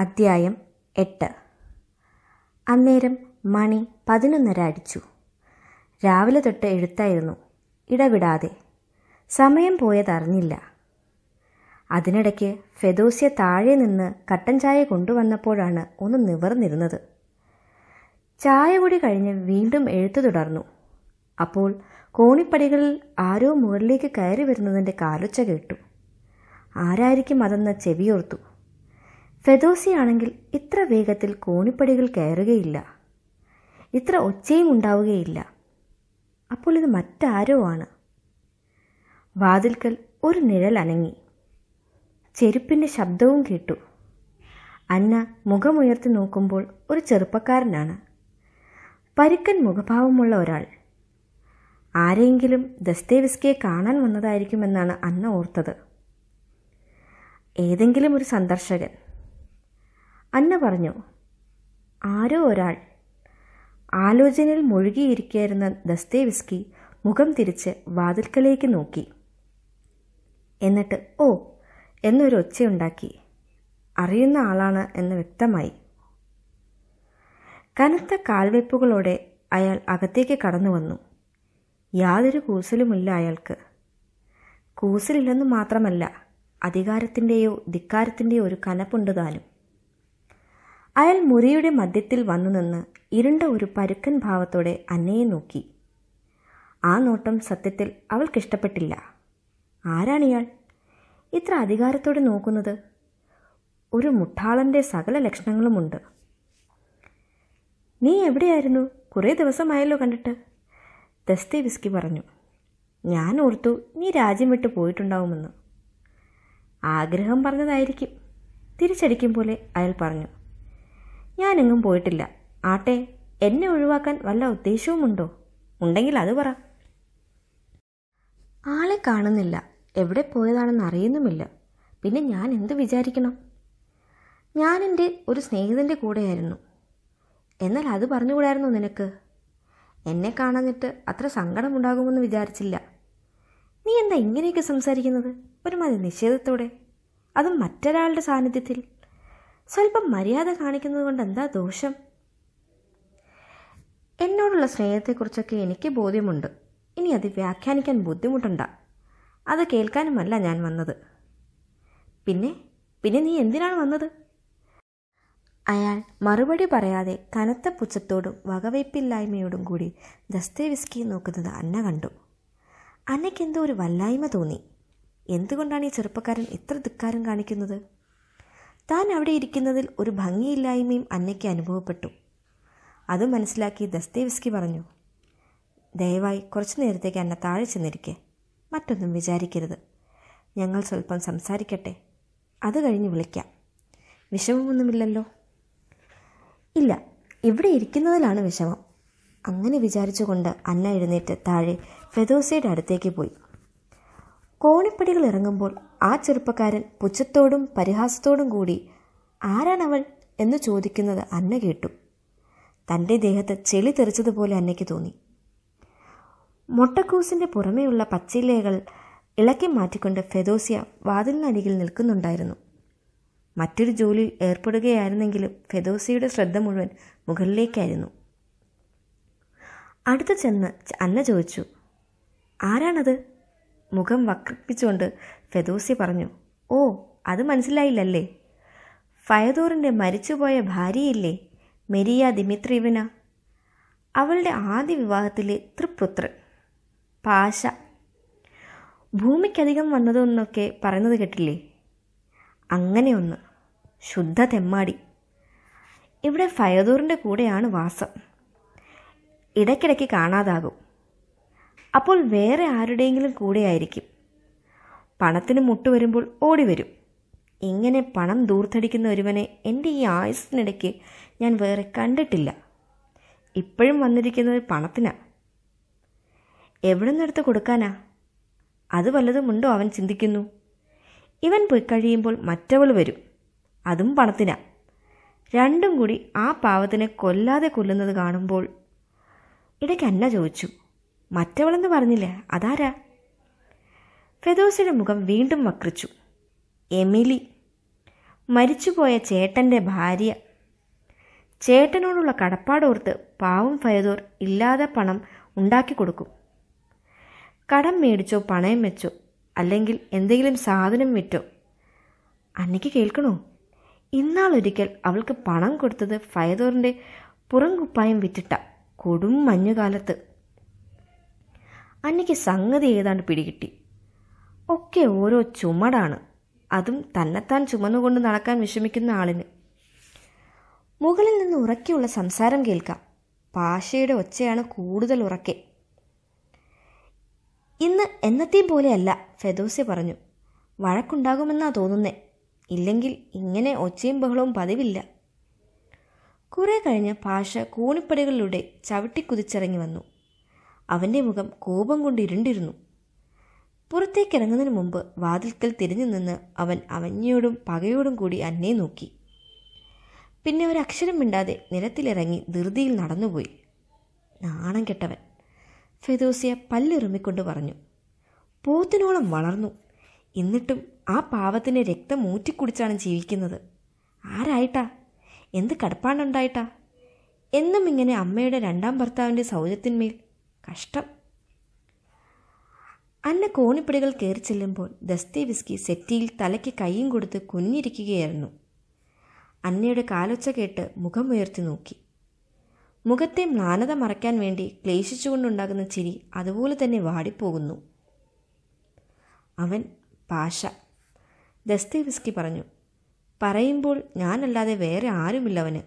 അദ്ധ്യായം എട്ട് അന്നേരം മണി പതിനൊന്നര അടിച്ചു രാവിലെ തൊട്ട് എഴുത്തായിരുന്നു ഇടവിടാതെ സമയം പോയതറിഞ്ഞില്ല അതിനിടയ്ക്ക് ഫെദോസ്യ താഴെ നിന്ന് കട്ടൻ ചായ കൊണ്ടുവന്നപ്പോഴാണ് ഒന്ന് നിവർന്നിരുന്നത് ചായ കൂടി കഴിഞ്ഞ് വീണ്ടും എഴുത്തു തുടർന്നു അപ്പോൾ കോണിപ്പടികളിൽ ആരോ മുകളിലേക്ക് കയറി വരുന്നതിൻ്റെ കാലുച്ച കേട്ടു ആരായിരിക്കും അതെന്ന് ചെവിയോർത്തു ഫെദോസിയാണെങ്കിൽ ഇത്ര വേഗത്തിൽ കോണിപ്പടികൾ കയറുകയില്ല ഇത്ര ഒച്ചയും ഉണ്ടാവുകയില്ല അപ്പോൾ ഇത് മറ്റാരോ ആണ് വാതിൽക്കൽ ഒരു നിഴൽ അനങ്ങി ചെരുപ്പിൻ്റെ ശബ്ദവും കേട്ടു അന്ന മുഖമുയർത്തി നോക്കുമ്പോൾ ഒരു ചെറുപ്പക്കാരനാണ് പരുക്കൻ മുഖഭാവമുള്ള ഒരാൾ ആരെങ്കിലും ദസ്തേവിസ്കയെ കാണാൻ വന്നതായിരിക്കുമെന്നാണ് അന്ന ഓർത്തത് ഏതെങ്കിലും ഒരു സന്ദർശകൻ അന്ന പറഞ്ഞു ആരോ ഒരാൾ ആലോചനയിൽ മുഴുകിയിരിക്കുന്ന ദസ്തേവിസ്കി മുഖം തിരിച്ച് വാതിൽക്കലേക്ക് നോക്കി എന്നിട്ട് ഓ എന്നൊരു ഒച്ചയുണ്ടാക്കി അറിയുന്ന ആളാണ് എന്ന് വ്യക്തമായി കനത്ത കാൽവെപ്പുകളോടെ അയാൾ അകത്തേക്ക് കടന്നു വന്നു യാതൊരു കൂസലുമില്ല അയാൾക്ക് കൂസലില്ലെന്ന് മാത്രമല്ല അധികാരത്തിൻ്റെയോ ധിക്കാരത്തിൻ്റെയോ ഒരു കനപ്പുണ്ട് താനും അയാൾ മുറിയുടെ മധ്യത്തിൽ വന്നു നിന്ന് ഇരുണ്ട ഒരു പരുക്കൻ ഭാവത്തോടെ അന്നയെ നോക്കി ആ നോട്ടം സത്യത്തിൽ അവൾക്കിഷ്ടപ്പെട്ടില്ല ആരാണിയാൾ ഇത്ര അധികാരത്തോടെ നോക്കുന്നത് ഒരു മുട്ടാളൻ്റെ സകല ലക്ഷണങ്ങളുമുണ്ട് നീ എവിടെയായിരുന്നു കുറേ ദിവസമായല്ലോ കണ്ടിട്ട് ദസ്തി വിസ്കി പറഞ്ഞു ഞാൻ ഓർത്തു നീ രാജ്യം വിട്ട് പോയിട്ടുണ്ടാവുമെന്ന് ആഗ്രഹം പറഞ്ഞതായിരിക്കും തിരിച്ചടിക്കും പോലെ അയാൾ പറഞ്ഞു ഞാനെങ്ങും പോയിട്ടില്ല ആട്ടെ എന്നെ ഒഴിവാക്കാൻ വല്ല ഉദ്ദേശവുമുണ്ടോ ഉണ്ടെങ്കിൽ അത് പറ ആളെ കാണുന്നില്ല എവിടെ പോയതാണെന്ന് അറിയുന്നുമില്ല പിന്നെ ഞാൻ എന്ത് വിചാരിക്കണം ഞാനെൻ്റെ ഒരു സ്നേഹിതൻ്റെ കൂടെയായിരുന്നു എന്നാൽ അത് പറഞ്ഞുകൂടായിരുന്നു നിനക്ക് എന്നെ കാണാഞ്ഞിട്ട് അത്ര സങ്കടമുണ്ടാകുമെന്ന് വിചാരിച്ചില്ല നീ എന്താ ഇങ്ങനെയൊക്കെ സംസാരിക്കുന്നത് ഒരുമാതിരി നിഷേധത്തോടെ അതും മറ്റൊരാളുടെ സാന്നിധ്യത്തിൽ സ്വല്പം മര്യാദ കാണിക്കുന്നത് കൊണ്ട് എന്താ ദോഷം എന്നോടുള്ള സ്നേഹത്തെക്കുറിച്ചൊക്കെ എനിക്ക് ബോധ്യമുണ്ട് ഇനി അത് വ്യാഖ്യാനിക്കാൻ ബുദ്ധിമുട്ടുണ്ട അത് കേൾക്കാനുമല്ല ഞാൻ വന്നത് പിന്നെ പിന്നെ നീ എന്തിനാണ് വന്നത് അയാൾ മറുപടി പറയാതെ കനത്ത പുച്ഛത്തോടും വകവയ്പില്ലായ്മയോടും കൂടി ദസ്തേവിസ്കിയെ നോക്കുന്നത് അന്ന കണ്ടു അന്നയ്ക്കെന്തോ ഒരു വല്ലായ്മ തോന്നി എന്തുകൊണ്ടാണ് ഈ ചെറുപ്പക്കാരൻ ഇത്ര ധിക്കാരം കാണിക്കുന്നത് താൻ അവിടെ ഇരിക്കുന്നതിൽ ഒരു ഭംഗിയില്ലായ്മയും അന്നയ്ക്ക് അനുഭവപ്പെട്ടു അത് മനസ്സിലാക്കി ദസ്തേവിസ്കി പറഞ്ഞു ദയവായി കുറച്ചു നേരത്തേക്ക് അന്ന താഴെ ചെന്നിരിക്കെ മറ്റൊന്നും വിചാരിക്കരുത് ഞങ്ങൾ സ്വല്പം സംസാരിക്കട്ടെ അത് കഴിഞ്ഞ് വിളിക്കാം വിഷമമൊന്നുമില്ലല്ലോ ഇല്ല ഇവിടെ ഇരിക്കുന്നതിലാണ് വിഷമം അങ്ങനെ വിചാരിച്ചുകൊണ്ട് അന്ന എഴുന്നേറ്റ് താഴെ ഫെദോസയുടെ അടുത്തേക്ക് പോയി കോണിപ്പടികൾ ഇറങ്ങുമ്പോൾ ആ ചെറുപ്പക്കാരൻ പുച്ഛത്തോടും പരിഹാസത്തോടും കൂടി ആരാണവൾ എന്ന് ചോദിക്കുന്നത് അന്ന കേട്ടു തൻ്റെ ദേഹത്ത് ചെളി തെറിച്ചതുപോലെ അന്നയ്ക്ക് തോന്നി മൊട്ടക്കൂസിൻ്റെ പുറമേയുള്ള പച്ചിലകൾ ഇളക്കി മാറ്റിക്കൊണ്ട് ഫെദോസിയ വാതിലിനരികിൽ നിൽക്കുന്നുണ്ടായിരുന്നു മറ്റൊരു ജോലിയിൽ ഏർപ്പെടുകയായിരുന്നെങ്കിലും ഫെദോസിയുടെ ശ്രദ്ധ മുഴുവൻ മുകളിലേക്കായിരുന്നു അടുത്ത് ചെന്ന് അന്ന ചോദിച്ചു ആരാണത് മുഖം വക്രിപ്പിച്ചുകൊണ്ട് ഫെദോസി പറഞ്ഞു ഓ അത് മനസ്സിലായില്ലല്ലേ ഫയദോറിൻ്റെ മരിച്ചുപോയ ഭാര്യയില്ലേ മെരിയ ദിമിത്രീവന അവളുടെ ആദ്യ വിവാഹത്തിലെ തൃപുത്രൻ പാശ ഭൂമിക്കധികം വന്നതൊന്നൊക്കെ പറയുന്നത് കേട്ടില്ലേ അങ്ങനെ ഒന്ന് ശുദ്ധ തെമ്മാടി ഇവിടെ ഫയദൂറിൻ്റെ കൂടെയാണ് വാസം ഇടയ്ക്കിടയ്ക്ക് കാണാതാകും അപ്പോൾ വേറെ ആരുടെയെങ്കിലും കൂടെയായിരിക്കും പണത്തിന് മുട്ടുവരുമ്പോൾ ഓടിവരും ഇങ്ങനെ പണം ദൂർത്തടിക്കുന്ന ഒരുവനെ എൻ്റെ ഈ ആയുസ്സിനിടയ്ക്ക് ഞാൻ വേറെ കണ്ടിട്ടില്ല ഇപ്പോഴും വന്നിരിക്കുന്നത് പണത്തിനാ എവിടുന്നെടുത്ത് കൊടുക്കാനാ അത് വല്ലതുമുണ്ടോ അവൻ ചിന്തിക്കുന്നു ഇവൻ പോയി കഴിയുമ്പോൾ മറ്റവൾ വരും അതും പണത്തിനാ രണ്ടും കൂടി ആ പാവത്തിനെ കൊല്ലാതെ കൊല്ലുന്നത് കാണുമ്പോൾ ഇടയ്ക്ക് അന്ന ചോദിച്ചു മറ്റവളെന്ന് പറഞ്ഞില്ല അതാരാ ഫെദോസയുടെ മുഖം വീണ്ടും വക്രിച്ചു എമിലി മരിച്ചുപോയ ചേട്ടൻ്റെ ഭാര്യ ചേട്ടനോടുള്ള കടപ്പാടോർത്ത് പാവം ഫയദോർ ഇല്ലാതെ പണം ഉണ്ടാക്കി കൊടുക്കും കടം മേടിച്ചോ പണയം വെച്ചോ അല്ലെങ്കിൽ എന്തെങ്കിലും സാധനം വിറ്റോ അന്നയ്ക്ക് കേൾക്കണോ ഇന്നാളൊരിക്കൽ അവൾക്ക് പണം കൊടുത്തത് ഫയദോറിൻ്റെ പുറംകുപ്പായം വിറ്റിട്ട കൊടും മഞ്ഞുകാലത്ത് അന്നയ്ക്ക് സംഗതി ഏതാണ്ട് പിടികിട്ടി ഒക്കെ ഓരോ ചുമടാണ് അതും തന്നെത്താൻ ചുമന്നുകൊണ്ട് നടക്കാൻ വിഷമിക്കുന്ന ആളിന് മുകളിൽ നിന്ന് ഉറക്കെയുള്ള സംസാരം കേൾക്കാം പാഷയുടെ ഒച്ചയാണ് കൂടുതൽ ഉറക്കെ ഇന്ന് എന്നത്തെയും പോലെയല്ല ഫെദോസി പറഞ്ഞു വഴക്കുണ്ടാകുമെന്നാ തോന്നുന്നേ ഇല്ലെങ്കിൽ ഇങ്ങനെ ഒച്ചയും ബഹളവും പതിവില്ല കുറെ കഴിഞ്ഞ് പാഷ കൂണിപ്പടികളിലൂടെ ചവിട്ടിക്കുതിച്ചിറങ്ങി വന്നു അവൻ്റെ മുഖം കോപം കൊണ്ട് ഇരുണ്ടിരുന്നു പുറത്തേക്കിറങ്ങുന്നതിന് മുമ്പ് വാതിൽക്കൽ തിരിഞ്ഞു നിന്ന് അവൻ അവഞ്ഞയോടും പകയോടും കൂടി അന്നെ നോക്കി പിന്നെ ഒരക്ഷരം മിണ്ടാതെ നിരത്തിലിറങ്ങി ധൃതിയിൽ നടന്നുപോയി നാണം കെട്ടവൻ ഫെദോസിയ പല്ലിറുമിക്കൊണ്ട് പറഞ്ഞു പോത്തിനോളം വളർന്നു എന്നിട്ടും ആ പാവത്തിന് രക്തം ഊറ്റിക്കുടിച്ചാണ് ജീവിക്കുന്നത് ആരായിട്ടാ എന്ത് കടപ്പാടുണ്ടായിട്ടാ എന്നും ഇങ്ങനെ അമ്മയുടെ രണ്ടാം ഭർത്താവിൻ്റെ സൗജത്തിന്മേൽ കഷ്ടം അന്ന കോണിപ്പടികൾ കയറി ചെല്ലുമ്പോൾ വിസ്കി സെറ്റിയിൽ തലയ്ക്ക് കൈയും കൊടുത്ത് കുഞ്ഞിരിക്കുകയായിരുന്നു അന്നയുടെ കാലൊച്ച കേട്ട് മുഖം ഉയർത്തി നോക്കി മുഖത്തെ മ്ലാനത മറയ്ക്കാൻ വേണ്ടി ക്ലേശിച്ചുകൊണ്ടുണ്ടാകുന്ന ചിരി അതുപോലെ തന്നെ വാടിപ്പോകുന്നു അവൻ പാഷ വിസ്കി പറഞ്ഞു പറയുമ്പോൾ ഞാനല്ലാതെ വേറെ ആരുമില്ലവന്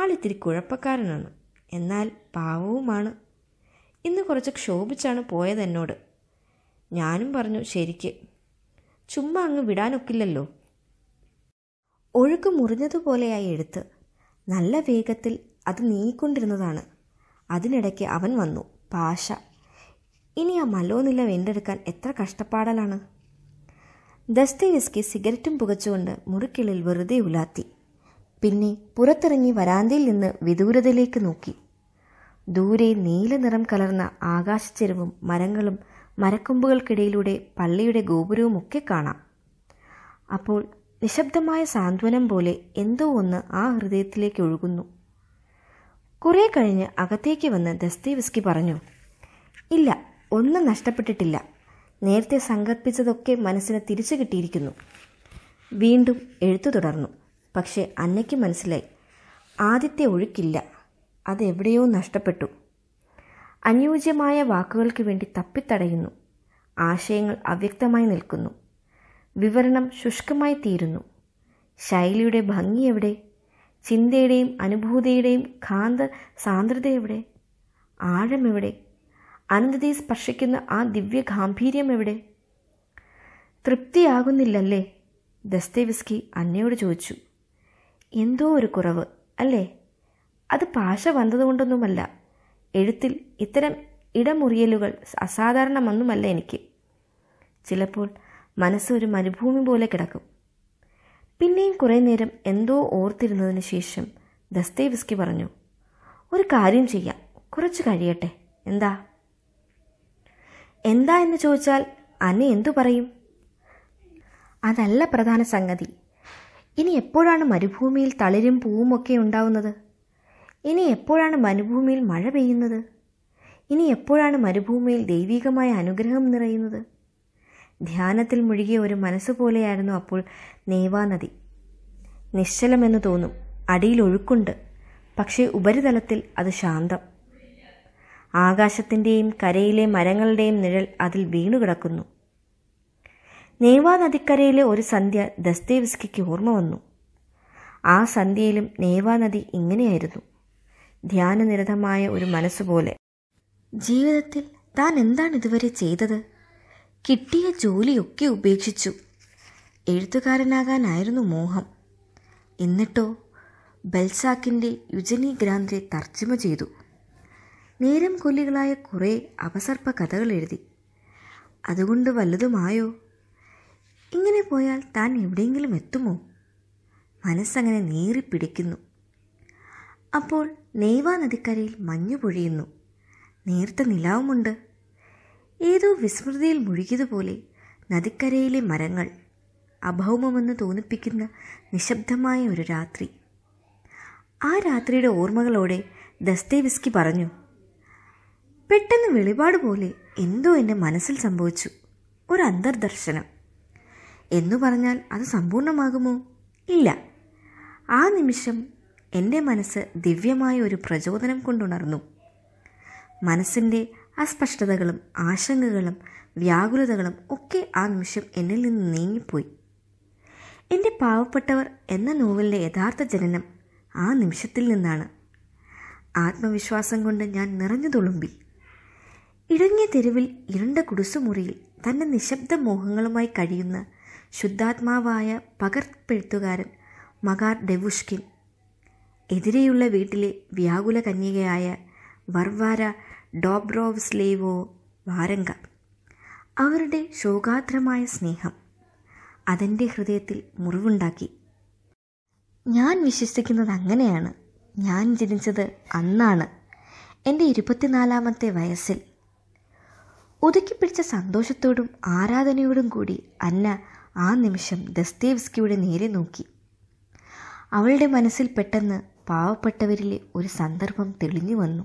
ആളിത്തിരി കുഴപ്പക്കാരനാണ് എന്നാൽ പാവവുമാണ് ഇന്ന് കുറച്ച് ക്ഷോഭിച്ചാണ് പോയതെന്നോട് ഞാനും പറഞ്ഞു ശരിക്ക് ചുമ്മാ അങ്ങ് വിടാനൊക്കില്ലല്ലോ ഒഴുക്ക് മുറിഞ്ഞതുപോലെയായി എടുത്ത് നല്ല വേഗത്തിൽ അത് നീങ്ങിക്കൊണ്ടിരുന്നതാണ് അതിനിടയ്ക്ക് അവൻ വന്നു പാഷ ഇനി ആ മലോനില വീണ്ടെടുക്കാൻ എത്ര കഷ്ടപ്പാടലാണ് ദസ്തേവിസ്കി സിഗരറ്റും പുകച്ചുകൊണ്ട് മുറിക്കിളിൽ വെറുതെ ഉലാത്തി പിന്നെ പുറത്തിറങ്ങി വരാന്തയിൽ നിന്ന് വിദൂരതയിലേക്ക് നോക്കി ദൂരെ നീല നിറം കലർന്ന ആകാശച്ചെരുവും മരങ്ങളും മരക്കൊമ്പുകൾക്കിടയിലൂടെ പള്ളിയുടെ ഗോപുരവുമൊക്കെ കാണാം അപ്പോൾ നിശബ്ദമായ സാന്ത്വനം പോലെ എന്തോ ഒന്ന് ആ ഹൃദയത്തിലേക്ക് ഒഴുകുന്നു കുറെ കഴിഞ്ഞ് അകത്തേക്ക് വന്ന് ദസ്തീവിസ്കി പറഞ്ഞു ഇല്ല ഒന്നും നഷ്ടപ്പെട്ടിട്ടില്ല നേരത്തെ സങ്കല്പിച്ചതൊക്കെ മനസ്സിന് തിരിച്ചു കിട്ടിയിരിക്കുന്നു വീണ്ടും എഴുത്തു തുടർന്നു പക്ഷേ അന്നയ്ക്ക് മനസ്സിലായി ആദ്യത്തെ ഒഴുക്കില്ല അതെവിടെയോ നഷ്ടപ്പെട്ടു അനുയോജ്യമായ വാക്കുകൾക്ക് വേണ്ടി തപ്പിത്തടയുന്നു ആശയങ്ങൾ അവ്യക്തമായി നിൽക്കുന്നു വിവരണം ശുഷ്കമായി തീരുന്നു ശൈലിയുടെ ഭംഗി എവിടെ ചിന്തയുടെയും അനുഭൂതിയുടെയും കാന്ത സാന്ദ്രത എവിടെ ആഴം എവിടെ അനന്തതയെ സ്പർശിക്കുന്ന ആ ദിവ്യ ഗാംഭീര്യം എവിടെ തൃപ്തിയാകുന്നില്ലല്ലേ ദസ്തേവിസ്കി അന്നയോട് ചോദിച്ചു എന്തോ ഒരു കുറവ് അല്ലേ അത് പാശ വന്നതുകൊണ്ടൊന്നുമല്ല എഴുത്തിൽ ഇത്തരം ഇടമുറിയലുകൾ അസാധാരണമൊന്നുമല്ല എനിക്ക് ചിലപ്പോൾ മനസ്സ് ഒരു മരുഭൂമി പോലെ കിടക്കും പിന്നെയും കുറേ നേരം എന്തോ ഓർത്തിരുന്നതിന് ശേഷം ദസ്തേവിസ്കി പറഞ്ഞു ഒരു കാര്യം ചെയ്യാം കുറച്ച് കഴിയട്ടെ എന്താ എന്താ എന്ന് ചോദിച്ചാൽ അന്നെ എന്തു പറയും അതല്ല പ്രധാന സംഗതി ഇനി എപ്പോഴാണ് മരുഭൂമിയിൽ തളിരും പൂവും ഒക്കെ ഉണ്ടാവുന്നത് ഇനി എപ്പോഴാണ് മരുഭൂമിയിൽ മഴ പെയ്യുന്നത് ഇനി എപ്പോഴാണ് മരുഭൂമിയിൽ ദൈവികമായ അനുഗ്രഹം നിറയുന്നത് ധ്യാനത്തിൽ മുഴുകിയ ഒരു മനസ്സ് പോലെയായിരുന്നു അപ്പോൾ നേവാനദി നിശ്ചലമെന്ന് തോന്നും അടിയിൽ ഒഴുക്കുണ്ട് പക്ഷേ ഉപരിതലത്തിൽ അത് ശാന്തം ആകാശത്തിൻ്റെയും കരയിലെ മരങ്ങളുടെയും നിഴൽ അതിൽ വീണുകിടക്കുന്നു നേവാ നദിക്കരയിലെ ഒരു സന്ധ്യ ദസ്തേവിസ്കിക്ക് ഓർമ്മ വന്നു ആ സന്ധ്യയിലും നേവാ നദി ഇങ്ങനെയായിരുന്നു ധ്യാനനിരതമായ ഒരു മനസ്സുപോലെ ജീവിതത്തിൽ താൻ എന്താണ് ഇതുവരെ ചെയ്തത് കിട്ടിയ ജോലിയൊക്കെ ഉപേക്ഷിച്ചു എഴുത്തുകാരനാകാനായിരുന്നു മോഹം എന്നിട്ടോ ബൽസാക്കിൻ്റെ യുജനി ഗ്രാന്തെ തർജ്ജമ ചെയ്തു നേരം കൊല്ലികളായ കുറേ അവസർപ്പ കഥകൾ എഴുതി അതുകൊണ്ട് വല്ലതുമായോ ഇങ്ങനെ പോയാൽ താൻ എവിടെയെങ്കിലും എത്തുമോ മനസ്സങ്ങനെ നേറിപ്പിടിക്കുന്നു അപ്പോൾ നെയ്വ നദിക്കരയിൽ മഞ്ഞു പൊഴിയുന്നു നേർത്ത നിലാവുമുണ്ട് ഏതോ വിസ്മൃതിയിൽ മുഴുകിയതുപോലെ നദിക്കരയിലെ മരങ്ങൾ അഭൗമമെന്ന് തോന്നിപ്പിക്കുന്ന നിശബ്ദമായ ഒരു രാത്രി ആ രാത്രിയുടെ ഓർമ്മകളോടെ ദസ്തേവിസ്കി പറഞ്ഞു പെട്ടെന്ന് വെളിപാട് പോലെ എന്തോ എൻ്റെ മനസ്സിൽ സംഭവിച്ചു ഒരു അന്തർദർശനം എന്നു പറഞ്ഞാൽ അത് സമ്പൂർണ്ണമാകുമോ ഇല്ല ആ നിമിഷം എൻ്റെ മനസ്സ് ദിവ്യമായ ഒരു പ്രചോദനം കൊണ്ടുണർന്നു മനസ്സിൻ്റെ അസ്പഷ്ടതകളും ആശങ്കകളും വ്യാകുലതകളും ഒക്കെ ആ നിമിഷം എന്നിൽ നിന്ന് നീങ്ങിപ്പോയി എൻ്റെ പാവപ്പെട്ടവർ എന്ന നോവലിൻ്റെ യഥാർത്ഥ ജനനം ആ നിമിഷത്തിൽ നിന്നാണ് ആത്മവിശ്വാസം കൊണ്ട് ഞാൻ നിറഞ്ഞു തുളുമ്പി ഇടുങ്ങിയ തെരുവിൽ ഇരുണ്ട കുടുസുമുറിയിൽ തൻ്റെ നിശബ്ദ മോഹങ്ങളുമായി കഴിയുന്ന ശുദ്ധാത്മാവായ പകർപ്പെഴുത്തുകാരൻ മകാർ ഡെവുഷ്കിൻ എതിരെയുള്ള വീട്ടിലെ വ്യാകുല കന്യകയായ വർവാര ഡോബ്രോവ്സ്ലേവോ വാരങ്ക അവരുടെ ശോകാത്രമായ സ്നേഹം അതെൻ്റെ ഹൃദയത്തിൽ മുറിവുണ്ടാക്കി ഞാൻ വിശ്വസിക്കുന്നത് അങ്ങനെയാണ് ഞാൻ ജനിച്ചത് അന്നാണ് എൻ്റെ ഇരുപത്തിനാലാമത്തെ വയസ്സിൽ ഒതുക്കിപ്പിടിച്ച സന്തോഷത്തോടും ആരാധനയോടും കൂടി അന്ന ആ നിമിഷം ദസ്തേവ്സ്കിയുടെ നേരെ നോക്കി അവളുടെ മനസ്സിൽ പെട്ടെന്ന് പാവപ്പെട്ടവരിലെ ഒരു സന്ദർഭം തെളിഞ്ഞു വന്നു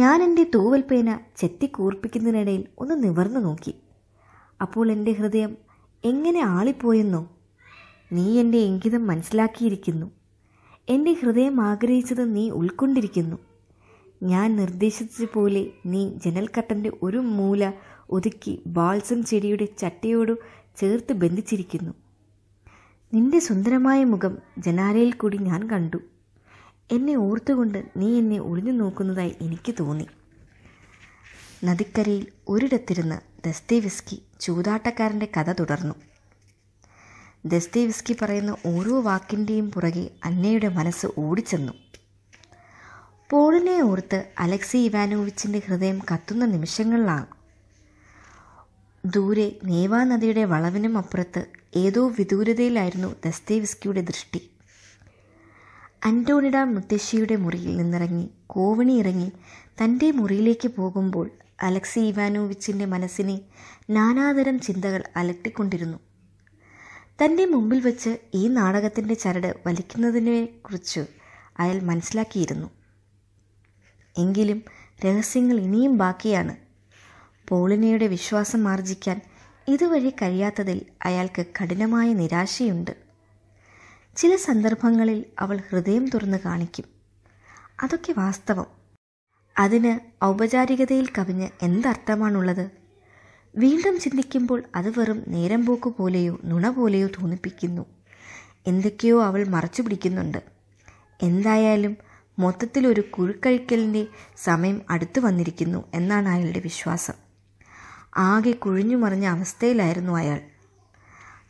ഞാൻ എൻ്റെ തൂവൽ പേന ചെത്തിക്കൂർപ്പിക്കുന്നതിനിടയിൽ ഒന്ന് നിവർന്നു നോക്കി അപ്പോൾ എൻ്റെ ഹൃദയം എങ്ങനെ ആളിപ്പോയെന്നോ നീ എൻ്റെ ഇംഗിതം മനസ്സിലാക്കിയിരിക്കുന്നു എൻ്റെ ഹൃദയം ആഗ്രഹിച്ചത് നീ ഉൾക്കൊണ്ടിരിക്കുന്നു ഞാൻ നിർദ്ദേശിച്ചതുപോലെ നീ ജനൽക്കട്ടൻ്റെ ഒരു മൂല ഒതുക്കി ബാൽസം ചെടിയുടെ ചട്ടയോട് ചേർത്ത് ബന്ധിച്ചിരിക്കുന്നു നിന്റെ സുന്ദരമായ മുഖം ജനാലയിൽ കൂടി ഞാൻ കണ്ടു എന്നെ ഓർത്തുകൊണ്ട് നീ എന്നെ ഒളിഞ്ഞു നോക്കുന്നതായി എനിക്ക് തോന്നി നദിക്കരയിൽ ഒരിടത്തിരുന്ന് ദസ്തേവിസ്കി ചൂതാട്ടക്കാരൻ്റെ കഥ തുടർന്നു ദസ്തേവിസ്കി പറയുന്ന ഓരോ വാക്കിൻ്റെയും പുറകെ അന്നയുടെ മനസ്സ് ഓടിച്ചെന്നു പോളിനെ ഓർത്ത് അലക്സി ഇവാനോവിച്ചിൻ്റെ ഹൃദയം കത്തുന്ന നിമിഷങ്ങളിലാണ് ദൂരെ നേവാനദിയുടെ വളവിനും അപ്പുറത്ത് ഏതോ വിദൂരതയിലായിരുന്നു ദസ്തേവിസ്കിയുടെ ദൃഷ്ടി അന്റോണിഡ മുത്തശ്ശിയുടെ മുറിയിൽ നിന്നിറങ്ങി കോവണി ഇറങ്ങി തൻ്റെ മുറിയിലേക്ക് പോകുമ്പോൾ അലക്സി ഇവാനോവിച്ചിൻ്റെ മനസ്സിനെ നാനാതരം ചിന്തകൾ അലട്ടിക്കൊണ്ടിരുന്നു തൻ്റെ മുമ്പിൽ വെച്ച് ഈ നാടകത്തിൻ്റെ ചരട് വലിക്കുന്നതിനെക്കുറിച്ച് അയാൾ മനസ്സിലാക്കിയിരുന്നു എങ്കിലും രഹസ്യങ്ങൾ ഇനിയും ബാക്കിയാണ് പോളിനയുടെ വിശ്വാസം ആർജിക്കാൻ ഇതുവഴി കഴിയാത്തതിൽ അയാൾക്ക് കഠിനമായ നിരാശയുണ്ട് ചില സന്ദർഭങ്ങളിൽ അവൾ ഹൃദയം തുറന്ന് കാണിക്കും അതൊക്കെ വാസ്തവം അതിന് ഔപചാരികതയിൽ കവിഞ്ഞ് എന്തർത്ഥമാണുള്ളത് വീണ്ടും ചിന്തിക്കുമ്പോൾ അത് വെറും നേരം പോക്ക് പോലെയോ നുണ പോലെയോ തോന്നിപ്പിക്കുന്നു എന്തൊക്കെയോ അവൾ മറച്ചു പിടിക്കുന്നുണ്ട് എന്തായാലും മൊത്തത്തിൽ ഒരു കുഴുക്കഴിക്കലിൻ്റെ സമയം അടുത്തു വന്നിരിക്കുന്നു എന്നാണ് അയാളുടെ വിശ്വാസം ആകെ കുഴിഞ്ഞുമറിഞ്ഞ അവസ്ഥയിലായിരുന്നു അയാൾ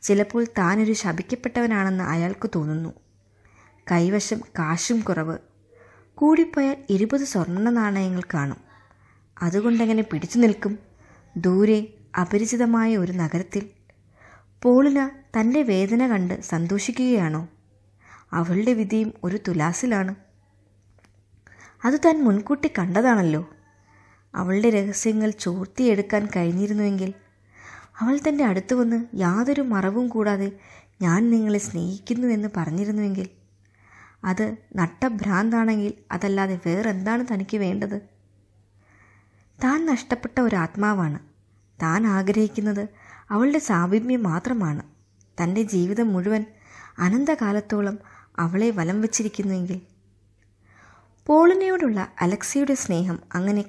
ചിലപ്പോൾ താനൊരു ശപിക്കപ്പെട്ടവനാണെന്ന് അയാൾക്ക് തോന്നുന്നു കൈവശം കാശും കുറവ് കൂടിപ്പോയാൽ ഇരുപത് സ്വർണ്ണ നാണയങ്ങൾ കാണും അതുകൊണ്ടെങ്ങനെ പിടിച്ചു നിൽക്കും ദൂരെ അപരിചിതമായ ഒരു നഗരത്തിൽ പോളിന തൻ്റെ വേദന കണ്ട് സന്തോഷിക്കുകയാണോ അവളുടെ വിധിയും ഒരു തുലാസിലാണ് അത് താൻ മുൻകൂട്ടി കണ്ടതാണല്ലോ അവളുടെ രഹസ്യങ്ങൾ ചോർത്തിയെടുക്കാൻ കഴിഞ്ഞിരുന്നുവെങ്കിൽ അവൾ തൻ്റെ അടുത്ത് വന്ന് യാതൊരു മറവും കൂടാതെ ഞാൻ നിങ്ങളെ സ്നേഹിക്കുന്നുവെന്ന് പറഞ്ഞിരുന്നുവെങ്കിൽ അത് നട്ടഭ്രാന്താണെങ്കിൽ അതല്ലാതെ വേറെന്താണ് തനിക്ക് വേണ്ടത് താൻ നഷ്ടപ്പെട്ട ഒരു ആത്മാവാണ് താൻ ആഗ്രഹിക്കുന്നത് അവളുടെ സാമീപ്യം മാത്രമാണ് തൻ്റെ ജീവിതം മുഴുവൻ അനന്തകാലത്തോളം അവളെ വലം വച്ചിരിക്കുന്നുവെങ്കിൽ പോളിനയോടുള്ള അലക്സിയുടെ സ്നേഹം അങ്ങനെ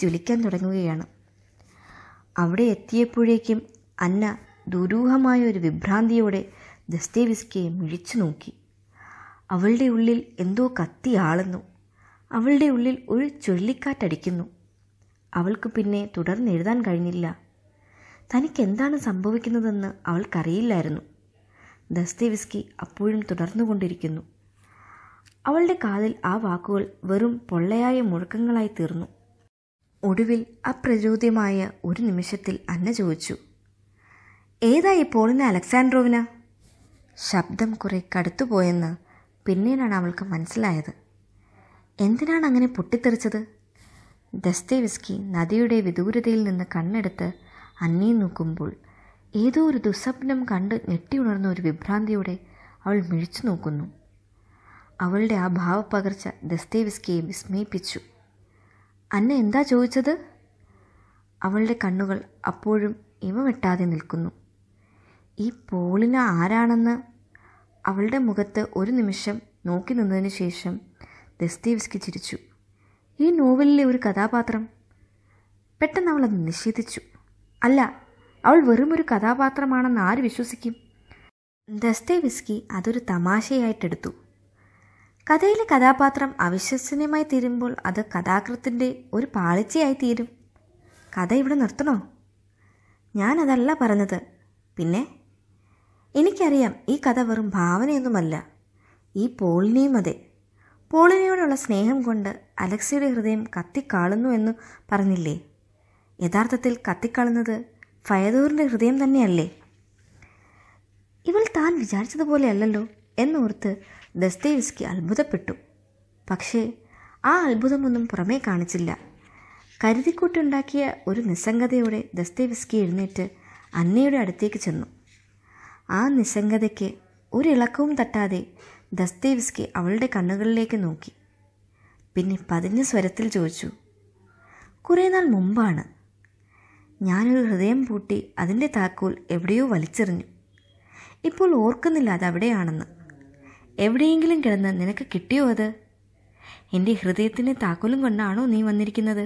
ജ്വലിക്കാൻ തുടങ്ങുകയാണ് അവിടെ എത്തിയപ്പോഴേക്കും അന്ന ദുരൂഹമായ ഒരു വിഭ്രാന്തിയോടെ ദസ്തേവിസ്കിയെ മിഴിച്ചു നോക്കി അവളുടെ ഉള്ളിൽ എന്തോ കത്തി ആളുന്നു അവളുടെ ഉള്ളിൽ ഒരു ചുഴലിക്കാറ്റടിക്കുന്നു അവൾക്ക് പിന്നെ എഴുതാൻ കഴിഞ്ഞില്ല തനിക്ക് എന്താണ് സംഭവിക്കുന്നതെന്ന് അവൾക്കറിയില്ലായിരുന്നു ദസ്തേവിസ്കി അപ്പോഴും തുടർന്നുകൊണ്ടിരിക്കുന്നു അവളുടെ കാതിൽ ആ വാക്കുകൾ വെറും പൊള്ളയായ മുഴക്കങ്ങളായി തീർന്നു ഒടുവിൽ അപ്രചോദ്യമായ ഒരു നിമിഷത്തിൽ അന്ന ചോദിച്ചു ഏതായി പോളിന് അലക്സാൻഡ്രോവിന് ശബ്ദം കുറെ കടുത്തുപോയെന്ന് പിന്നീടാണ് അവൾക്ക് മനസ്സിലായത് എന്തിനാണ് അങ്ങനെ പൊട്ടിത്തെറിച്ചത് ദസ്തേവിസ്കി നദിയുടെ വിദൂരതയിൽ നിന്ന് കണ്ണെടുത്ത് അന്നെ നോക്കുമ്പോൾ ഏതോ ഒരു ദുസ്വപ്നം കണ്ട് ഞെട്ടിയുണർന്ന ഒരു വിഭ്രാന്തിയോടെ അവൾ മിഴിച്ചു നോക്കുന്നു അവളുടെ ആ ഭാവപ്പകർച്ച ദസ്തേവിസ്കിയെ വിസ്മയിപ്പിച്ചു അന്ന എന്താ ചോദിച്ചത് അവളുടെ കണ്ണുകൾ അപ്പോഴും ഇവ വെട്ടാതെ നിൽക്കുന്നു ഈ പോളിന് ആരാണെന്ന് അവളുടെ മുഖത്ത് ഒരു നിമിഷം നോക്കി നിന്നതിന് ശേഷം ദസ്തേവിസ്കി ചിരിച്ചു ഈ നോവലിലെ ഒരു കഥാപാത്രം പെട്ടെന്ന് അവളത് നിഷേധിച്ചു അല്ല അവൾ വെറും ഒരു കഥാപാത്രമാണെന്ന് ആര് വിശ്വസിക്കും ദസ്തേവിസ്കി അതൊരു തമാശയായിട്ടെടുത്തു കഥയിലെ കഥാപാത്രം അവിശ്വസനീയമായി തീരുമ്പോൾ അത് കഥാകൃത്തിൻ്റെ ഒരു പാളിച്ചയായി തീരും കഥ ഇവിടെ നിർത്തണോ ഞാനതല്ല പറഞ്ഞത് പിന്നെ എനിക്കറിയാം ഈ കഥ വെറും ഭാവനയൊന്നുമല്ല ഈ പോളിനെയും അതെ പോളിനയോടുള്ള സ്നേഹം കൊണ്ട് അലക്സിയുടെ ഹൃദയം കത്തിക്കാളുന്നു എന്ന് പറഞ്ഞില്ലേ യഥാർത്ഥത്തിൽ കത്തിക്കാളുന്നത് ഫയദൂറിൻ്റെ ഹൃദയം തന്നെയല്ലേ ഇവൾ താൻ വിചാരിച്ചതുപോലെയല്ലോ എന്നോർത്ത് ദസ്തേവ്സ്കി അത്ഭുതപ്പെട്ടു പക്ഷേ ആ അത്ഭുതമൊന്നും പുറമേ കാണിച്ചില്ല കരുതിക്കൂട്ടുണ്ടാക്കിയ ഒരു നിസ്സംഗതയോടെ ദസ്തേവ്സ്കി എഴുന്നേറ്റ് അന്നയുടെ അടുത്തേക്ക് ചെന്നു ആ നിസ്സംഗതയ്ക്ക് ഒരിളക്കവും തട്ടാതെ ദസ്തേവ്സ്കി അവളുടെ കണ്ണുകളിലേക്ക് നോക്കി പിന്നെ പതിഞ്ഞ സ്വരത്തിൽ ചോദിച്ചു കുറേ നാൾ മുമ്പാണ് ഞാനൊരു ഹൃദയം പൂട്ടി അതിൻ്റെ താക്കോൽ എവിടെയോ വലിച്ചെറിഞ്ഞു ഇപ്പോൾ ഓർക്കുന്നില്ല അത് അവിടെയാണെന്ന് എവിടെയെങ്കിലും കിടന്ന് നിനക്ക് കിട്ടിയോ അത് എൻ്റെ ഹൃദയത്തിൻ്റെ താക്കോലും കൊണ്ടാണോ നീ വന്നിരിക്കുന്നത്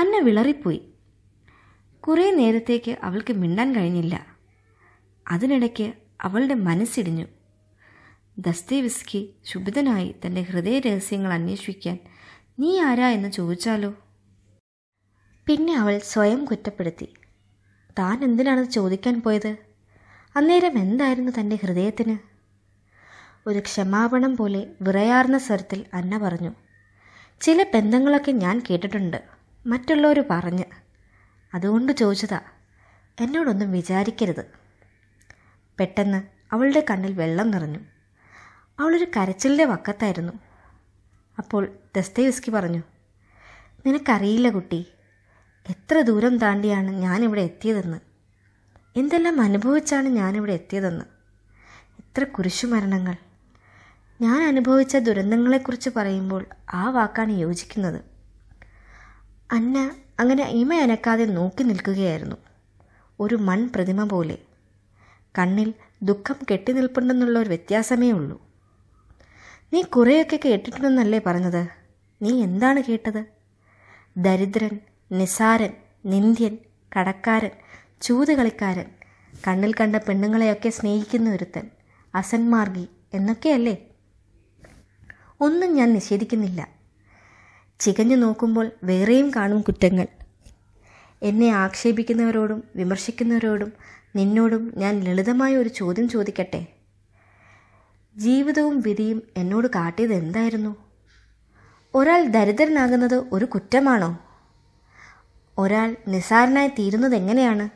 അന്ന വിളറിപ്പോയി കുറേ നേരത്തേക്ക് അവൾക്ക് മിണ്ടാൻ കഴിഞ്ഞില്ല അതിനിടയ്ക്ക് അവളുടെ മനസ്സിടിഞ്ഞു ദസ്തേവിസ്കി ശുഭിതനായി തൻ്റെ ഹൃദയ രഹസ്യങ്ങൾ അന്വേഷിക്കാൻ നീ ആരാ എന്ന് ചോദിച്ചാലോ പിന്നെ അവൾ സ്വയം കുറ്റപ്പെടുത്തി താൻ എന്തിനാണ് ചോദിക്കാൻ പോയത് അന്നേരം എന്തായിരുന്നു തൻ്റെ ഹൃദയത്തിന് ഒരു ക്ഷമാപണം പോലെ വിറയാർന്ന സ്വരത്തിൽ അന്ന പറഞ്ഞു ചില ബന്ധങ്ങളൊക്കെ ഞാൻ കേട്ടിട്ടുണ്ട് മറ്റുള്ളവർ പറഞ്ഞ് അതുകൊണ്ട് ചോദിച്ചതാ എന്നോടൊന്നും വിചാരിക്കരുത് പെട്ടെന്ന് അവളുടെ കണ്ണിൽ വെള്ളം നിറഞ്ഞു അവളൊരു കരച്ചിലിൻ്റെ വക്കത്തായിരുന്നു അപ്പോൾ ദസ്തേവിസ്കി പറഞ്ഞു നിനക്കറിയില്ല കുട്ടി എത്ര ദൂരം താണ്ടിയാണ് ഞാനിവിടെ എത്തിയതെന്ന് എന്തെല്ലാം അനുഭവിച്ചാണ് ഞാനിവിടെ എത്തിയതെന്ന് എത്ര കുരിശുമരണങ്ങൾ ഞാൻ അനുഭവിച്ച ദുരന്തങ്ങളെക്കുറിച്ച് പറയുമ്പോൾ ആ വാക്കാണ് യോജിക്കുന്നത് അന്ന അങ്ങനെ ഇമ അനക്കാതെ നോക്കി നിൽക്കുകയായിരുന്നു ഒരു മൺ പ്രതിമ പോലെ കണ്ണിൽ ദുഃഖം കെട്ടി നിൽപ്പുണ്ടെന്നുള്ള ഒരു വ്യത്യാസമേ ഉള്ളൂ നീ കുറേയൊക്കെ കേട്ടിട്ടുണ്ടെന്നല്ലേ പറഞ്ഞത് നീ എന്താണ് കേട്ടത് ദരിദ്രൻ നിസാരൻ നിന്ദ്യൻ കടക്കാരൻ ചൂതുകളിക്കാരൻ കണ്ണിൽ കണ്ട പെണ്ണുങ്ങളെയൊക്കെ സ്നേഹിക്കുന്ന ഒരുത്തൻ അസന്മാർഗി എന്നൊക്കെയല്ലേ ഒന്നും ഞാൻ നിഷേധിക്കുന്നില്ല ചികഞ്ഞു നോക്കുമ്പോൾ വേറെയും കാണും കുറ്റങ്ങൾ എന്നെ ആക്ഷേപിക്കുന്നവരോടും വിമർശിക്കുന്നവരോടും നിന്നോടും ഞാൻ ലളിതമായ ഒരു ചോദ്യം ചോദിക്കട്ടെ ജീവിതവും വിധിയും എന്നോട് കാട്ടിയത് എന്തായിരുന്നു ഒരാൾ ദരിദ്രനാകുന്നത് ഒരു കുറ്റമാണോ ഒരാൾ നിസ്സാരനായി തീരുന്നത് എങ്ങനെയാണ്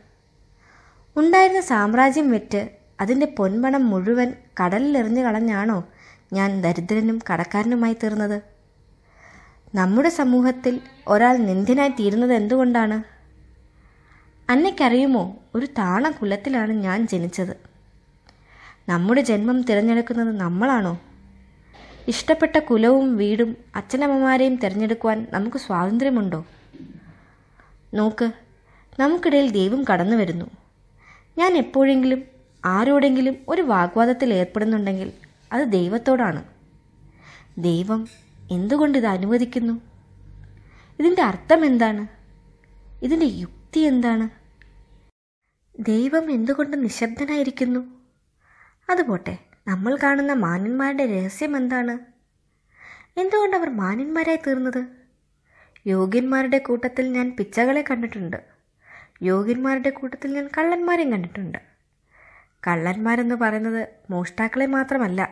ഉണ്ടായിരുന്ന സാമ്രാജ്യം വിറ്റ് അതിൻ്റെ പൊൻപണം മുഴുവൻ കടലിലെറിഞ്ഞു കളഞ്ഞാണോ ഞാൻ ദരിദ്രനും കടക്കാരനുമായി തീർന്നത് നമ്മുടെ സമൂഹത്തിൽ ഒരാൾ നിന്ദനായി തീരുന്നത് എന്തുകൊണ്ടാണ് അന്നയ്ക്കറിയുമോ ഒരു താണ കുലത്തിലാണ് ഞാൻ ജനിച്ചത് നമ്മുടെ ജന്മം തിരഞ്ഞെടുക്കുന്നത് നമ്മളാണോ ഇഷ്ടപ്പെട്ട കുലവും വീടും അച്ഛനമ്മമാരെയും തിരഞ്ഞെടുക്കുവാൻ നമുക്ക് സ്വാതന്ത്ര്യമുണ്ടോ നോക്ക് നമുക്കിടയിൽ ദൈവം കടന്നു വരുന്നു ഞാൻ എപ്പോഴെങ്കിലും ആരോടെങ്കിലും ഒരു വാഗ്വാദത്തിൽ ഏർപ്പെടുന്നുണ്ടെങ്കിൽ അത് ദൈവത്തോടാണ് ദൈവം എന്തുകൊണ്ട് ഇത് അനുവദിക്കുന്നു ഇതിൻ്റെ അർത്ഥം എന്താണ് ഇതിൻ്റെ യുക്തി എന്താണ് ദൈവം എന്തുകൊണ്ട് നിശബ്ദനായിരിക്കുന്നു അതുപോട്ടെ നമ്മൾ കാണുന്ന മാന്യന്മാരുടെ രഹസ്യം എന്താണ് എന്തുകൊണ്ട് അവർ മാന്യന്മാരായി തീർന്നത് യോഗ്യന്മാരുടെ കൂട്ടത്തിൽ ഞാൻ പിച്ചകളെ കണ്ടിട്ടുണ്ട് യോഗ്യന്മാരുടെ കൂട്ടത്തിൽ ഞാൻ കള്ളന്മാരെയും കണ്ടിട്ടുണ്ട് കള്ളന്മാരെന്ന് പറയുന്നത് മോഷ്ടാക്കളെ മാത്രമല്ല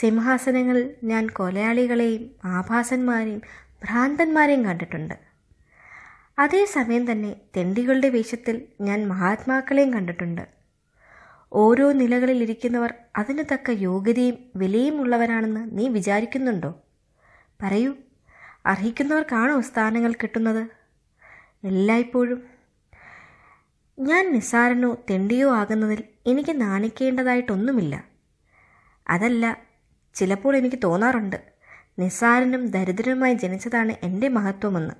സിംഹാസനങ്ങളിൽ ഞാൻ കൊലയാളികളെയും ആഭാസന്മാരെയും ഭ്രാന്തന്മാരെയും കണ്ടിട്ടുണ്ട് അതേസമയം തന്നെ തെണ്ടികളുടെ വേഷത്തിൽ ഞാൻ മഹാത്മാക്കളെയും കണ്ടിട്ടുണ്ട് ഓരോ നിലകളിലിരിക്കുന്നവർ ഇരിക്കുന്നവർ അതിന് തക്ക യോഗ്യതയും വിലയും ഉള്ളവരാണെന്ന് നീ വിചാരിക്കുന്നുണ്ടോ പറയൂ അർഹിക്കുന്നവർക്കാണോ സ്ഥാനങ്ങൾ കിട്ടുന്നത് എല്ലായ്പ്പോഴും ഞാൻ നിസ്സാരനോ തെണ്ടിയോ ആകുന്നതിൽ എനിക്ക് നാണിക്കേണ്ടതായിട്ടൊന്നുമില്ല അതല്ല ചിലപ്പോൾ എനിക്ക് തോന്നാറുണ്ട് നിസ്സാരനും ദരിദ്രനുമായി ജനിച്ചതാണ് എൻ്റെ മഹത്വമെന്ന്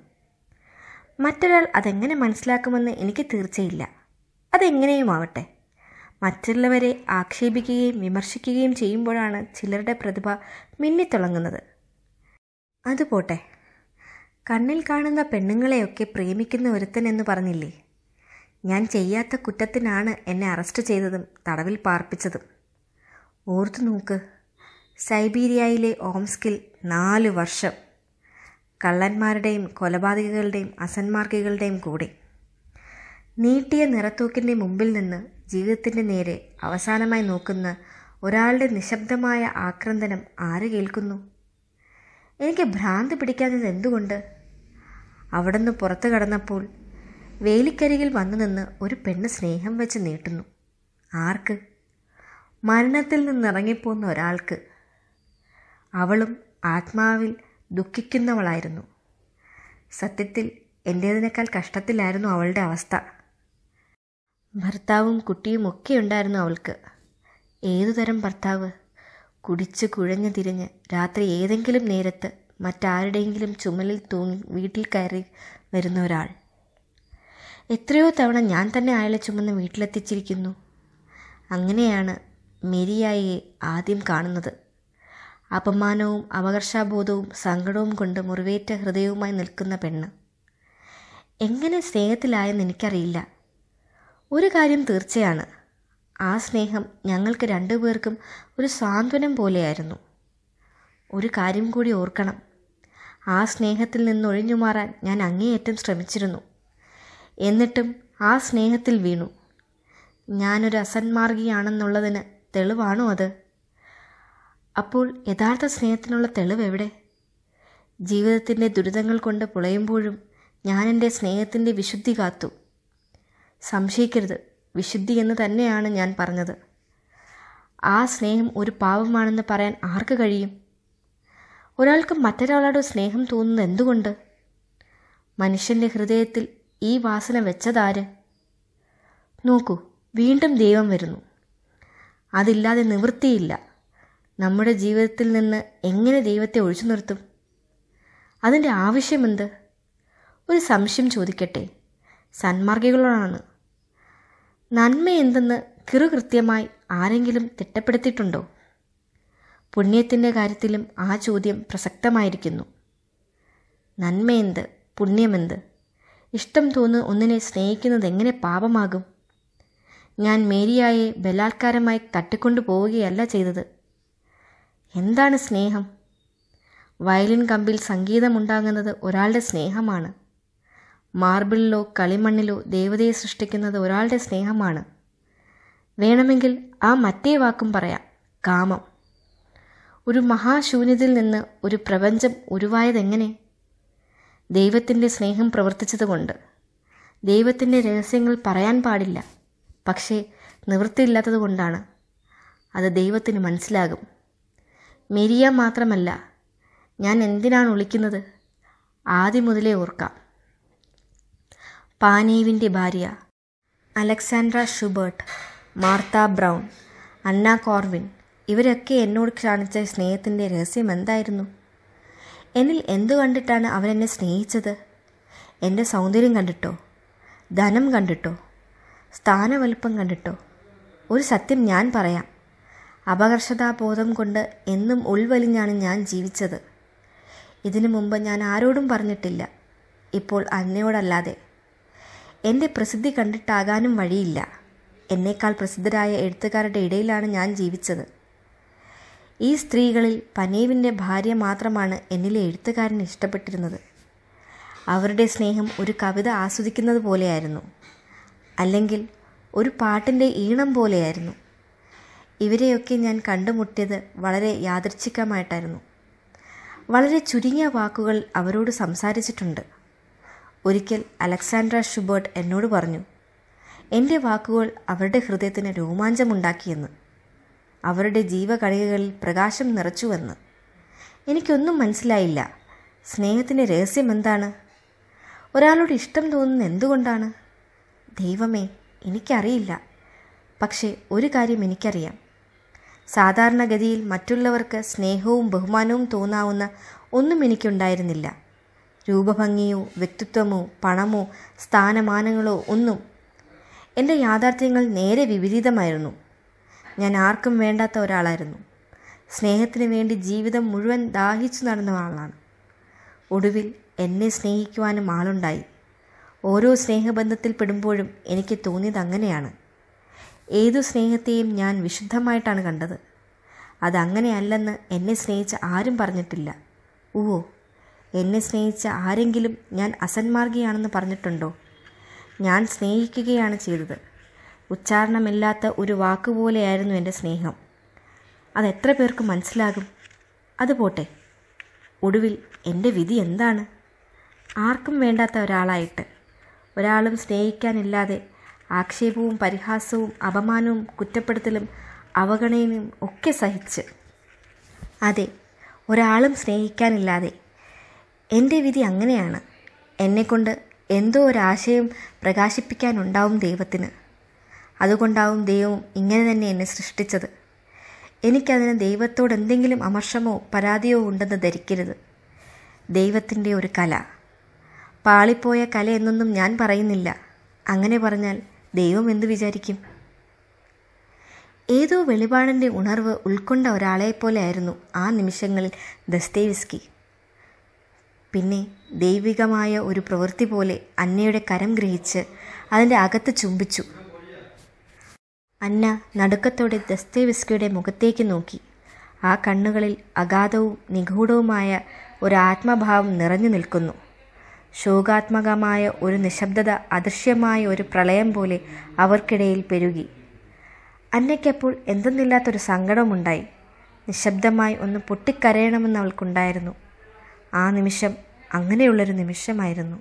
മറ്റൊരാൾ അതെങ്ങനെ മനസ്സിലാക്കുമെന്ന് എനിക്ക് തീർച്ചയില്ല അതെങ്ങനെയും ആവട്ടെ മറ്റുള്ളവരെ ആക്ഷേപിക്കുകയും വിമർശിക്കുകയും ചെയ്യുമ്പോഴാണ് ചിലരുടെ പ്രതിഭ മിന്നിത്തിളങ്ങുന്നത് അതുപോട്ടെ കണ്ണിൽ കാണുന്ന പെണ്ണുങ്ങളെയൊക്കെ പ്രേമിക്കുന്ന ഒരുത്തൻ എന്ന് പറഞ്ഞില്ലേ ഞാൻ ചെയ്യാത്ത കുറ്റത്തിനാണ് എന്നെ അറസ്റ്റ് ചെയ്തതും തടവിൽ പാർപ്പിച്ചതും ഓർത്തു നോക്ക് സൈബീരിയയിലെ ഓംസ്കിൽ നാല് വർഷം കള്ളന്മാരുടെയും കൊലപാതകങ്ങളുടെയും അസന്മാർഗികളുടെയും കൂടെ നീട്ടിയ നിറത്തൂക്കിൻ്റെ മുമ്പിൽ നിന്ന് ജീവിതത്തിൻ്റെ നേരെ അവസാനമായി നോക്കുന്ന ഒരാളുടെ നിശബ്ദമായ ആക്രന്ദനം ആര് കേൾക്കുന്നു എനിക്ക് ഭ്രാന്ത് പിടിക്കാത്തത് എന്തുകൊണ്ട് അവിടുന്ന് പുറത്തു കടന്നപ്പോൾ വേലിക്കരികിൽ വന്നു നിന്ന് ഒരു പെണ്ണ് സ്നേഹം വെച്ച് നീട്ടുന്നു ആർക്ക് മരണത്തിൽ നിന്നിറങ്ങിപ്പോകുന്ന ഒരാൾക്ക് അവളും ആത്മാവിൽ ദുഃഖിക്കുന്നവളായിരുന്നു സത്യത്തിൽ എൻ്റേതിനേക്കാൾ കഷ്ടത്തിലായിരുന്നു അവളുടെ അവസ്ഥ ഭർത്താവും കുട്ടിയും ഒക്കെ ഉണ്ടായിരുന്നു അവൾക്ക് ഏതുതരം ഭർത്താവ് കുടിച്ച് കുഴഞ്ഞു തിരിഞ്ഞ് രാത്രി ഏതെങ്കിലും നേരത്ത് മറ്റാരുടെയെങ്കിലും ചുമലിൽ തൂങ്ങി വീട്ടിൽ കയറി വരുന്ന ഒരാൾ എത്രയോ തവണ ഞാൻ തന്നെ അയാളെ ചുമന്ന് വീട്ടിലെത്തിച്ചിരിക്കുന്നു അങ്ങനെയാണ് മെരിയായി ആദ്യം കാണുന്നത് അപമാനവും അപകർഷാബോധവും സങ്കടവും കൊണ്ട് മുറിവേറ്റ ഹൃദയവുമായി നിൽക്കുന്ന പെണ്ണ് എങ്ങനെ സ്നേഹത്തിലായെന്ന് എനിക്കറിയില്ല ഒരു കാര്യം തീർച്ചയാണ് ആ സ്നേഹം ഞങ്ങൾക്ക് രണ്ടുപേർക്കും ഒരു സാന്ത്വനം പോലെയായിരുന്നു ഒരു കാര്യം കൂടി ഓർക്കണം ആ സ്നേഹത്തിൽ നിന്നൊഴിഞ്ഞു മാറാൻ ഞാൻ അങ്ങേയറ്റം ശ്രമിച്ചിരുന്നു എന്നിട്ടും ആ സ്നേഹത്തിൽ വീണു ഞാനൊരു അസന്മാർഗിയാണെന്നുള്ളതിന് തെളിവാണോ അത് അപ്പോൾ യഥാർത്ഥ സ്നേഹത്തിനുള്ള തെളിവ് എവിടെ ജീവിതത്തിൻ്റെ ദുരിതങ്ങൾ കൊണ്ട് പുളയുമ്പോഴും ഞാൻ എൻ്റെ സ്നേഹത്തിൻ്റെ വിശുദ്ധി കാത്തു സംശയിക്കരുത് വിശുദ്ധി എന്ന് തന്നെയാണ് ഞാൻ പറഞ്ഞത് ആ സ്നേഹം ഒരു പാപമാണെന്ന് പറയാൻ ആർക്ക് കഴിയും ഒരാൾക്ക് മറ്റൊരാളോട് സ്നേഹം തോന്നുന്നത് എന്തുകൊണ്ട് മനുഷ്യൻ്റെ ഹൃദയത്തിൽ ഈ വാസന വെച്ചതാര് നോക്കൂ വീണ്ടും ദൈവം വരുന്നു അതില്ലാതെ നിവൃത്തിയില്ല നമ്മുടെ ജീവിതത്തിൽ നിന്ന് എങ്ങനെ ദൈവത്തെ ഒഴിച്ചു നിർത്തും അതിൻ്റെ ആവശ്യമെന്ത് ഒരു സംശയം ചോദിക്കട്ടെ സന്മാർഗികളോടാണ് നന്മ എന്തെന്ന് കിറുകൃത്യമായി ആരെങ്കിലും തിട്ടപ്പെടുത്തിയിട്ടുണ്ടോ പുണ്യത്തിൻ്റെ കാര്യത്തിലും ആ ചോദ്യം പ്രസക്തമായിരിക്കുന്നു നന്മയെന്ത് പുണ്യമെന്ത് ഇഷ്ടം തോന്നുന്ന ഒന്നിനെ സ്നേഹിക്കുന്നത് എങ്ങനെ പാപമാകും ഞാൻ മേരിയായെ ബലാത്കാരമായി തട്ടിക്കൊണ്ടു പോവുകയല്ല ചെയ്തത് എന്താണ് സ്നേഹം വയലിൻ കമ്പിൽ സംഗീതമുണ്ടാകുന്നത് ഒരാളുടെ സ്നേഹമാണ് മാർബിളിലോ കളിമണ്ണിലോ ദേവതയെ സൃഷ്ടിക്കുന്നത് ഒരാളുടെ സ്നേഹമാണ് വേണമെങ്കിൽ ആ മറ്റേ വാക്കും പറയാം കാമം ഒരു മഹാശൂന്യതയിൽ നിന്ന് ഒരു പ്രപഞ്ചം ഉരുവായതെങ്ങനെ ദൈവത്തിൻ്റെ സ്നേഹം പ്രവർത്തിച്ചതുകൊണ്ട് ദൈവത്തിൻ്റെ രഹസ്യങ്ങൾ പറയാൻ പാടില്ല പക്ഷേ നിവൃത്തിയില്ലാത്തതുകൊണ്ടാണ് അത് ദൈവത്തിന് മനസ്സിലാകും മെരിയ മാത്രമല്ല ഞാൻ എന്തിനാണ് വിളിക്കുന്നത് ആദ്യം മുതലേ ഓർക്കാം പാനീവിൻ്റെ ഭാര്യ Alexandra Schubert Martha Brown Anna Corvin ഇവരൊക്കെ എന്നോട് കാണിച്ച സ്നേഹത്തിൻ്റെ രഹസ്യം എന്തായിരുന്നു എന്നിൽ എന്തു കണ്ടിട്ടാണ് അവരെന്നെ സ്നേഹിച്ചത് എൻ്റെ സൗന്ദര്യം കണ്ടിട്ടോ ധനം കണ്ടിട്ടോ സ്ഥാനവലുപ്പം കണ്ടിട്ടോ ഒരു സത്യം ഞാൻ പറയാം അപകർഷതാബോധം കൊണ്ട് എന്നും ഉൾവലിഞ്ഞാണ് ഞാൻ ജീവിച്ചത് ഇതിനു മുമ്പ് ഞാൻ ആരോടും പറഞ്ഞിട്ടില്ല ഇപ്പോൾ അന്നയോടല്ലാതെ എൻ്റെ പ്രസിദ്ധി കണ്ടിട്ടാകാനും വഴിയില്ല എന്നേക്കാൾ പ്രസിദ്ധരായ എഴുത്തുകാരുടെ ഇടയിലാണ് ഞാൻ ജീവിച്ചത് ഈ സ്ത്രീകളിൽ പനേവിൻ്റെ ഭാര്യ മാത്രമാണ് എന്നിലെ എഴുത്തുകാരന് ഇഷ്ടപ്പെട്ടിരുന്നത് അവരുടെ സ്നേഹം ഒരു കവിത ആസ്വദിക്കുന്നത് പോലെയായിരുന്നു അല്ലെങ്കിൽ ഒരു പാട്ടിൻ്റെ ഈണം പോലെയായിരുന്നു ഇവരെയൊക്കെ ഞാൻ കണ്ടുമുട്ടിയത് വളരെ യാദൃച്ഛികമായിട്ടായിരുന്നു വളരെ ചുരുങ്ങിയ വാക്കുകൾ അവരോട് സംസാരിച്ചിട്ടുണ്ട് ഒരിക്കൽ അലക്സാണ്ട്ര ഷുബേർട്ട് എന്നോട് പറഞ്ഞു എൻ്റെ വാക്കുകൾ അവരുടെ ഹൃദയത്തിന് രോമാഞ്ചമുണ്ടാക്കിയെന്ന് അവരുടെ ജീവകണികകളിൽ പ്രകാശം നിറച്ചുവെന്ന് എനിക്കൊന്നും മനസ്സിലായില്ല സ്നേഹത്തിൻ്റെ രഹസ്യം എന്താണ് ഒരാളോട് ഇഷ്ടം തോന്നുന്നത് എന്തുകൊണ്ടാണ് ദൈവമേ എനിക്കറിയില്ല പക്ഷേ ഒരു കാര്യം എനിക്കറിയാം സാധാരണഗതിയിൽ മറ്റുള്ളവർക്ക് സ്നേഹവും ബഹുമാനവും തോന്നാവുന്ന ഒന്നും എനിക്കുണ്ടായിരുന്നില്ല രൂപഭംഗിയോ വ്യക്തിത്വമോ പണമോ സ്ഥാനമാനങ്ങളോ ഒന്നും എൻ്റെ യാഥാർത്ഥ്യങ്ങൾ നേരെ വിപരീതമായിരുന്നു ഞാൻ ആർക്കും വേണ്ടാത്ത ഒരാളായിരുന്നു സ്നേഹത്തിന് വേണ്ടി ജീവിതം മുഴുവൻ ദാഹിച്ചു നടന്ന ആളാണ് ഒടുവിൽ എന്നെ സ്നേഹിക്കുവാനും ആളുണ്ടായി ഓരോ സ്നേഹബന്ധത്തിൽ പെടുമ്പോഴും എനിക്ക് തോന്നിയത് അങ്ങനെയാണ് ഏതു സ്നേഹത്തെയും ഞാൻ വിശുദ്ധമായിട്ടാണ് കണ്ടത് അതങ്ങനെയല്ലെന്ന് എന്നെ സ്നേഹിച്ച ആരും പറഞ്ഞിട്ടില്ല ഓ എന്നെ സ്നേഹിച്ച ആരെങ്കിലും ഞാൻ അസന്മാർഗിയാണെന്ന് പറഞ്ഞിട്ടുണ്ടോ ഞാൻ സ്നേഹിക്കുകയാണ് ചെയ്തത് ഉച്ചാരണമില്ലാത്ത ഒരു വാക്കുപോലെയായിരുന്നു എൻ്റെ സ്നേഹം അതെത്ര പേർക്ക് മനസ്സിലാകും അത് പോട്ടെ ഒടുവിൽ എൻ്റെ വിധി എന്താണ് ആർക്കും വേണ്ടാത്ത ഒരാളായിട്ട് ഒരാളും സ്നേഹിക്കാനില്ലാതെ ആക്ഷേപവും പരിഹാസവും അപമാനവും കുറ്റപ്പെടുത്തലും അവഗണനയും ഒക്കെ സഹിച്ച് അതെ ഒരാളും സ്നേഹിക്കാനില്ലാതെ എൻ്റെ വിധി അങ്ങനെയാണ് എന്നെക്കൊണ്ട് എന്തോ ഒരാശയം പ്രകാശിപ്പിക്കാനുണ്ടാവും ദൈവത്തിന് അതുകൊണ്ടാവും ദൈവം ഇങ്ങനെ തന്നെ എന്നെ സൃഷ്ടിച്ചത് എനിക്കതിന് ദൈവത്തോട് എന്തെങ്കിലും അമർഷമോ പരാതിയോ ഉണ്ടെന്ന് ധരിക്കരുത് ദൈവത്തിൻ്റെ ഒരു കല പാളിപ്പോയ കല എന്നൊന്നും ഞാൻ പറയുന്നില്ല അങ്ങനെ പറഞ്ഞാൽ ദൈവം എന്ത് വിചാരിക്കും ഏതോ വെളിപാടിൻ്റെ ഉണർവ് ഉൾക്കൊണ്ട ഒരാളെപ്പോലെയായിരുന്നു ആ നിമിഷങ്ങളിൽ ദസ്തേവിസ്കി പിന്നെ ദൈവികമായ ഒരു പ്രവൃത്തി പോലെ അന്നയുടെ കരം ഗ്രഹിച്ച് അതിൻ്റെ അകത്ത് ചുംബിച്ചു അന്ന നടുക്കത്തോടെ ദസ്തേവിസ്കിയുടെ മുഖത്തേക്ക് നോക്കി ആ കണ്ണുകളിൽ അഗാധവും നിഗൂഢവുമായ ഒരു ആത്മഭാവം നിറഞ്ഞു നിൽക്കുന്നു ശോകാത്മകമായ ഒരു നിശബ്ദത അദൃശ്യമായ ഒരു പ്രളയം പോലെ അവർക്കിടയിൽ പെരുകി അന്നയ്ക്കപ്പോൾ എന്തെന്നില്ലാത്തൊരു സങ്കടമുണ്ടായി നിശബ്ദമായി ഒന്ന് പൊട്ടിക്കരയണമെന്ന് അവൾക്കുണ്ടായിരുന്നു ആ നിമിഷം അങ്ങനെയുള്ളൊരു നിമിഷമായിരുന്നു